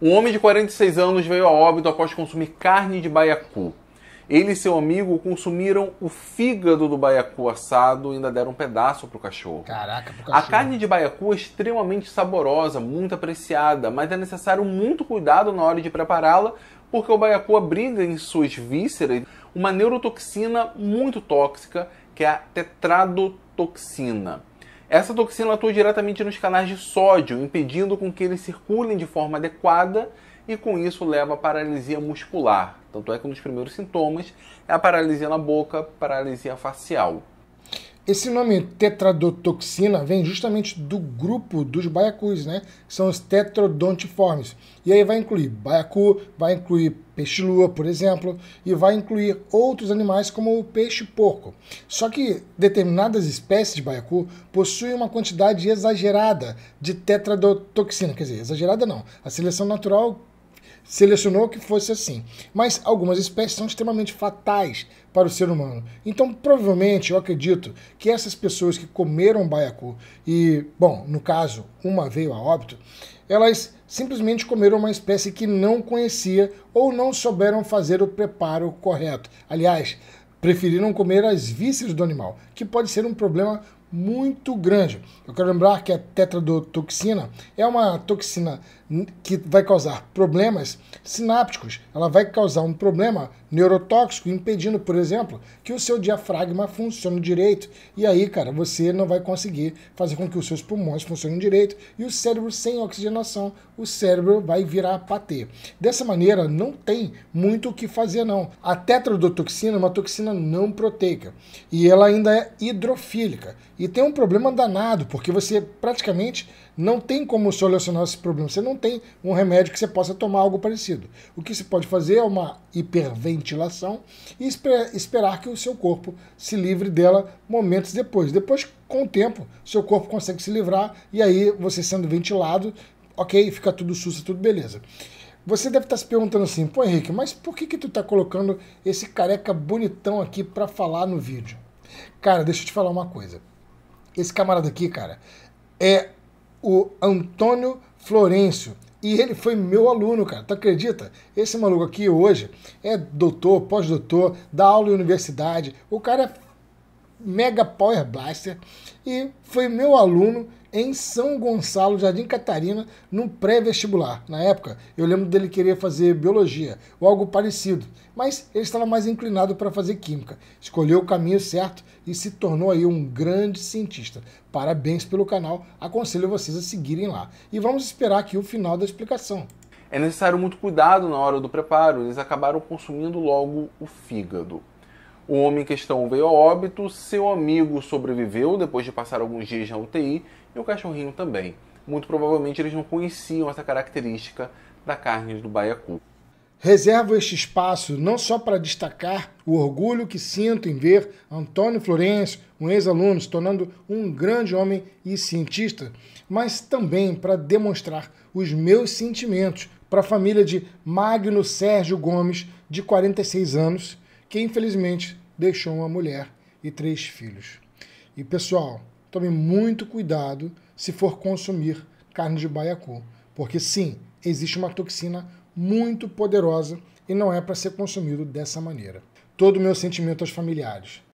Um homem de 46 anos veio a óbito após consumir carne de baiacu. Ele e seu amigo consumiram o fígado do baiacu assado e ainda deram um pedaço o cachorro. Caraca, pro cachorro. A carne de baiacu é extremamente saborosa, muito apreciada, mas é necessário muito cuidado na hora de prepará-la, porque o baiacu abriga em suas vísceras uma neurotoxina muito tóxica, que é a tetradotoxina. Essa toxina atua diretamente nos canais de sódio, impedindo com que eles circulem de forma adequada e com isso leva à paralisia muscular. Tanto é que um dos primeiros sintomas é a paralisia na boca, paralisia facial. Esse nome tetradotoxina vem justamente do grupo dos baiacus, né? Que são os tetrodontiformes. E aí vai incluir baiacu, vai incluir peixe-lua, por exemplo, e vai incluir outros animais como o peixe-porco. Só que determinadas espécies de baiacu possuem uma quantidade exagerada de tetradotoxina, quer dizer, exagerada não. A seleção natural selecionou que fosse assim. Mas algumas espécies são extremamente fatais para o ser humano. Então, provavelmente, eu acredito que essas pessoas que comeram baiacu e, bom, no caso, uma veio a óbito, elas simplesmente comeram uma espécie que não conhecia ou não souberam fazer o preparo correto. Aliás, preferiram comer as vísceras do animal, que pode ser um problema muito grande. Eu quero lembrar que a tetradotoxina é uma toxina que vai causar problemas sinápticos. Ela vai causar um problema neurotóxico, impedindo, por exemplo, que o seu diafragma funcione direito. E aí, cara, você não vai conseguir fazer com que os seus pulmões funcionem direito e o cérebro sem oxigenação, o cérebro vai virar patê. Dessa maneira, não tem muito o que fazer não. A tetradotoxina é uma toxina não proteica e ela ainda é hidrofílica. E tem um problema danado, porque você praticamente não tem como solucionar esse problema. Você não tem um remédio que você possa tomar algo parecido. O que se pode fazer é uma hiperventilação e esperar que o seu corpo se livre dela momentos depois. Depois, com o tempo, seu corpo consegue se livrar e aí você sendo ventilado, ok, fica tudo susto, tudo beleza. Você deve estar se perguntando assim, pô Henrique, mas por que que tu está colocando esse careca bonitão aqui para falar no vídeo? Cara, deixa eu te falar uma coisa. Esse camarada aqui, cara, é o Antônio Florencio. E ele foi meu aluno, cara. Tu acredita? Esse maluco aqui hoje é doutor, pós-doutor, dá aula em universidade. O cara é mega power blaster e foi meu aluno em São Gonçalo, Jardim Catarina, no pré-vestibular. Na época, eu lembro dele querer fazer biologia ou algo parecido, mas ele estava mais inclinado para fazer química. Escolheu o caminho certo e se tornou aí um grande cientista. Parabéns pelo canal, aconselho vocês a seguirem lá. E vamos esperar aqui o final da explicação. É necessário muito cuidado na hora do preparo, eles acabaram consumindo logo o fígado. O homem em questão veio a óbito, seu amigo sobreviveu depois de passar alguns dias na UTI e o cachorrinho também. Muito provavelmente eles não conheciam essa característica da carne do baiacu. Reservo este espaço não só para destacar o orgulho que sinto em ver Antônio Florencio, um ex-aluno, se tornando um grande homem e cientista, mas também para demonstrar os meus sentimentos para a família de Magno Sérgio Gomes, de 46 anos, que infelizmente deixou uma mulher e três filhos. E pessoal, tome muito cuidado se for consumir carne de baiacu, porque sim, existe uma toxina muito poderosa e não é para ser consumido dessa maneira. Todo o meu sentimento aos familiares.